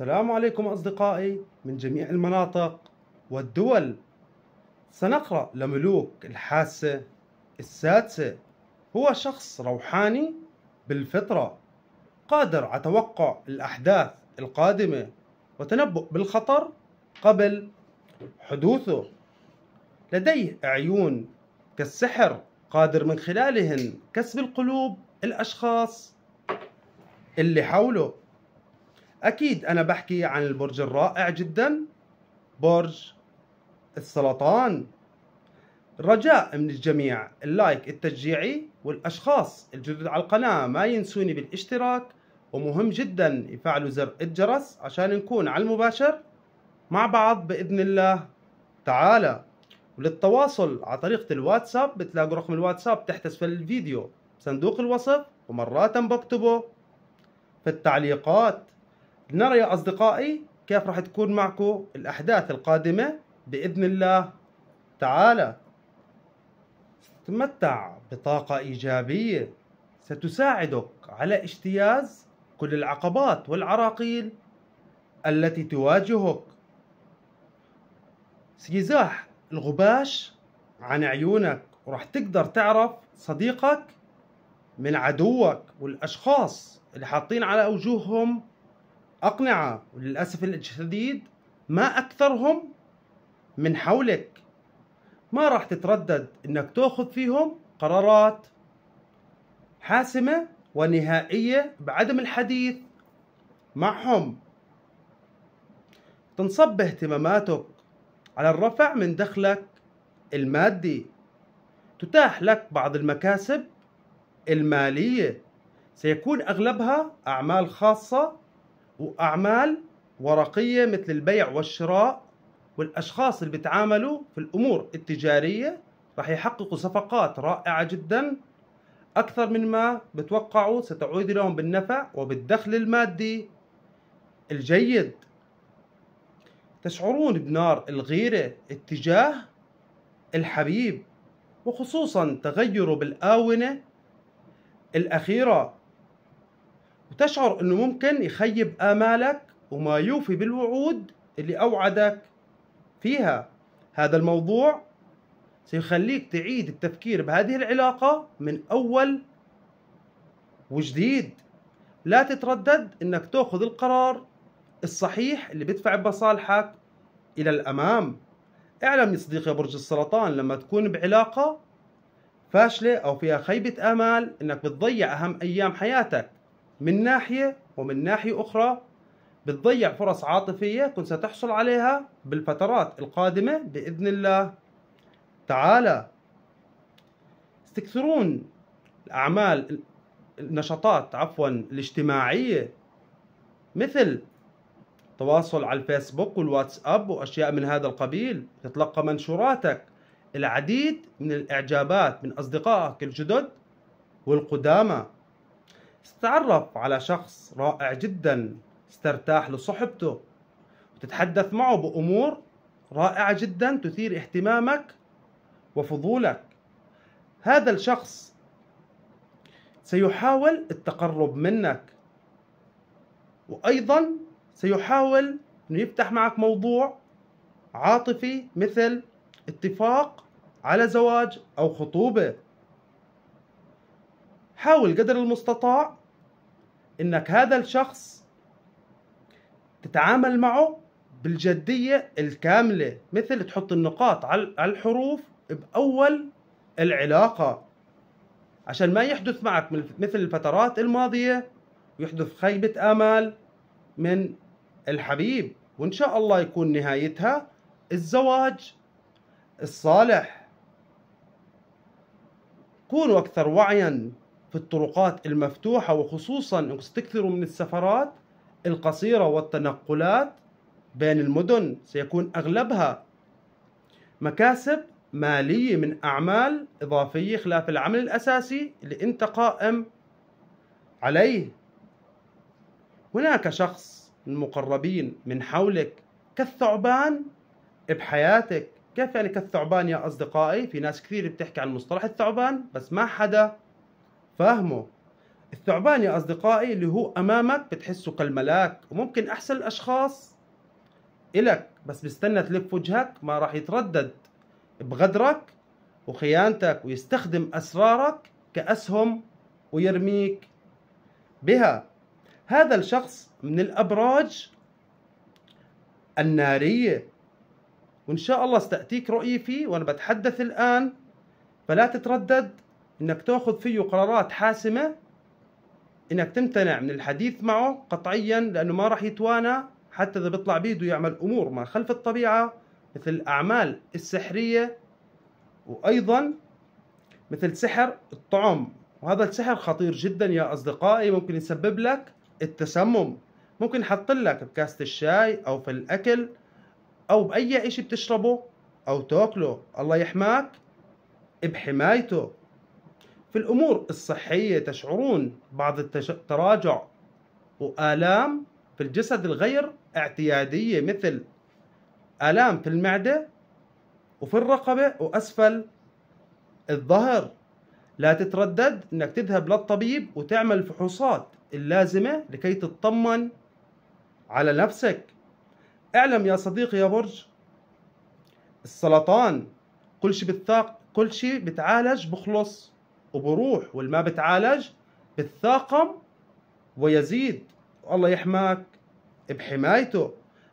السلام عليكم أصدقائي من جميع المناطق والدول سنقرأ لملوك الحاسة السادسة هو شخص روحاني بالفطرة قادر على توقع الأحداث القادمة وتنبؤ بالخطر قبل حدوثه لديه عيون كالسحر قادر من خلالهن كسب القلوب الأشخاص اللي حوله أكيد أنا بحكي عن البرج الرائع جدا برج السرطان رجاء من الجميع اللايك التشجيعي والأشخاص الجدد على القناة ما ينسوني بالاشتراك ومهم جدا يفعلوا زر الجرس عشان نكون على المباشر مع بعض بإذن الله تعالى وللتواصل على طريقة الواتساب بتلاقوا رقم الواتساب تحت أسفل الفيديو صندوق الوصف ومرات بكتبه في التعليقات لنرى يا أصدقائي كيف راح تكون معكم الأحداث القادمة بإذن الله تعالى تمتع بطاقة إيجابية ستساعدك على اجتياز كل العقبات والعراقيل التي تواجهك سيزاح الغباش عن عيونك وراح تقدر تعرف صديقك من عدوك والأشخاص اللي حاطين على وجوههم أقنعة وللأسف الشديد ما أكثرهم من حولك ما راح تتردد إنك تأخذ فيهم قرارات حاسمة ونهائية بعدم الحديث معهم تنصب اهتماماتك على الرفع من دخلك المادي تتاح لك بعض المكاسب المالية سيكون أغلبها أعمال خاصة وأعمال ورقية مثل البيع والشراء والأشخاص اللي بتعاملوا في الأمور التجارية رح يحققوا صفقات رائعة جدا أكثر من ما بتوقعوا ستعود لهم بالنفع وبالدخل المادي الجيد تشعرون بنار الغيرة اتجاه الحبيب وخصوصا تغيره بالآونة الأخيرة تشعر انه ممكن يخيب امالك وما يوفي بالوعود اللي اوعدك فيها هذا الموضوع سيخليك تعيد التفكير بهذه العلاقة من أول وجديد لا تتردد أنك تأخذ القرار الصحيح اللي بيدفع بمصالحك إلى الأمام اعلم يا صديقي برج السرطان لما تكون بعلاقة فاشلة أو فيها خيبة آمال أنك بتضيع أهم أيام حياتك من ناحية ومن ناحية أخرى بتضيع فرص عاطفية كنت ستحصل عليها بالفترات القادمة بإذن الله تعالى استكثرون الأعمال النشاطات عفوا الاجتماعية مثل تواصل على الفيسبوك والواتساب وأشياء من هذا القبيل تتلقى منشوراتك العديد من الإعجابات من أصدقائك الجدد والقدامى تتعرف على شخص رائع جدا تسترتاح لصحبته وتتحدث معه بأمور رائعة جدا تثير اهتمامك وفضولك هذا الشخص سيحاول التقرب منك وأيضا سيحاول أنه يفتح معك موضوع عاطفي مثل اتفاق على زواج أو خطوبة حاول قدر المستطاع انك هذا الشخص تتعامل معه بالجدية الكاملة مثل تحط النقاط على الحروف بأول العلاقة عشان ما يحدث معك مثل الفترات الماضية ويحدث خيبة آمال من الحبيب وإن شاء الله يكون نهايتها الزواج الصالح كونوا أكثر وعيا في الطرقات المفتوحة وخصوصا إن تكثروا من السفرات القصيرة والتنقلات بين المدن سيكون أغلبها مكاسب مالية من أعمال إضافية خلاف العمل الأساسي اللي أنت قائم عليه هناك شخص من المقربين من حولك كالثعبان بحياتك كيف يعني كالثعبان يا أصدقائي في ناس كثير بتحكي عن مصطلح الثعبان بس ما حدا فاهمه الثعبان يا أصدقائي اللي هو أمامك بتحسه كالملاك وممكن أحسن الأشخاص إلك بس بيستنى تلف وجهك ما راح يتردد بغدرك وخيانتك ويستخدم أسرارك كأسهم ويرميك بها هذا الشخص من الأبراج النارية وإن شاء الله ستأتيك رؤية فيه وأنا بتحدث الآن فلا تتردد انك تاخذ فيه قرارات حاسمه انك تمتنع من الحديث معه قطعيا لانه ما راح يتوانى حتى اذا بيطلع بيده يعمل امور ما خلف الطبيعه مثل الاعمال السحريه وايضا مثل سحر الطعم وهذا السحر خطير جدا يا اصدقائي ممكن يسبب لك التسمم ممكن يحط لك بكاسه الشاي او في الاكل او باي شيء بتشربه او تاكله الله يحماك بحمايته في الأمور الصحية تشعرون بعض التراجع وآلام في الجسد الغير اعتيادية مثل آلام في المعدة وفي الرقبة وأسفل الظهر لا تتردد أنك تذهب للطبيب وتعمل الفحوصات اللازمة لكي تطمن على نفسك اعلم يا صديقي يا برج السرطان كل شيء بتثاق كل شيء بتعالج بخلص وبروح والما بتعالج بتثاقم ويزيد الله يحماك بحمايته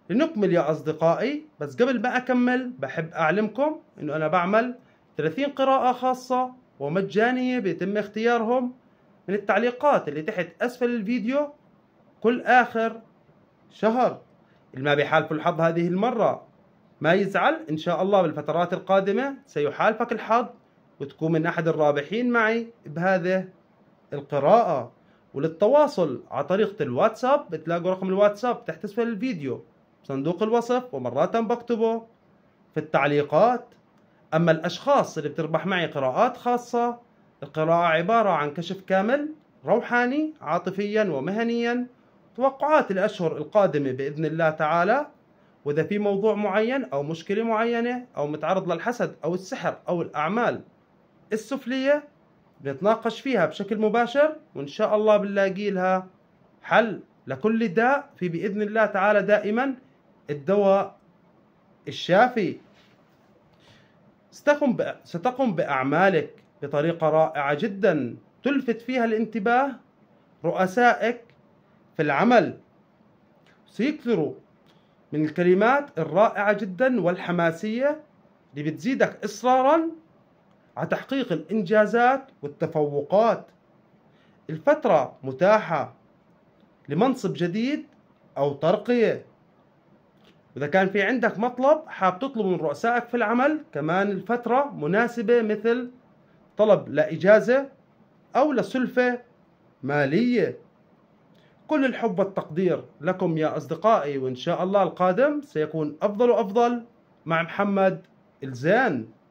لنكمل يا أصدقائي بس قبل ما أكمل بحب أعلمكم أنه أنا بعمل 30 قراءة خاصة ومجانية بيتم اختيارهم من التعليقات اللي تحت أسفل الفيديو كل آخر شهر اللي ما بيحالف الحظ هذه المرة ما يزعل إن شاء الله بالفترات القادمة سيحالفك الحظ وتكون من أحد الرابحين معي بهذه القراءة وللتواصل على طريقة الواتساب بتلاقوا رقم الواتساب تحت أسفل الفيديو صندوق الوصف ومرات بكتبه في التعليقات أما الأشخاص اللي بتربح معي قراءات خاصة القراءة عبارة عن كشف كامل روحاني عاطفيا ومهنيا توقعات الأشهر القادمة بإذن الله تعالى وإذا في موضوع معين أو مشكلة معينة أو متعرض للحسد أو السحر أو الأعمال السفلية نتناقش فيها بشكل مباشر وإن شاء الله بنلاقي لها حل لكل داء في بإذن الله تعالى دائما الدواء الشافي ستقوم بأعمالك بطريقة رائعة جدا تلفت فيها الانتباه رؤسائك في العمل سيكثروا من الكلمات الرائعة جدا والحماسية اللي بتزيدك إصرارا على تحقيق الإنجازات والتفوقات الفترة متاحة لمنصب جديد أو ترقية وإذا كان في عندك مطلب حاب تطلب من رؤسائك في العمل كمان الفترة مناسبة مثل طلب لإجازة أو لسلفة مالية كل الحب والتقدير لكم يا أصدقائي وإن شاء الله القادم سيكون أفضل وأفضل مع محمد الزان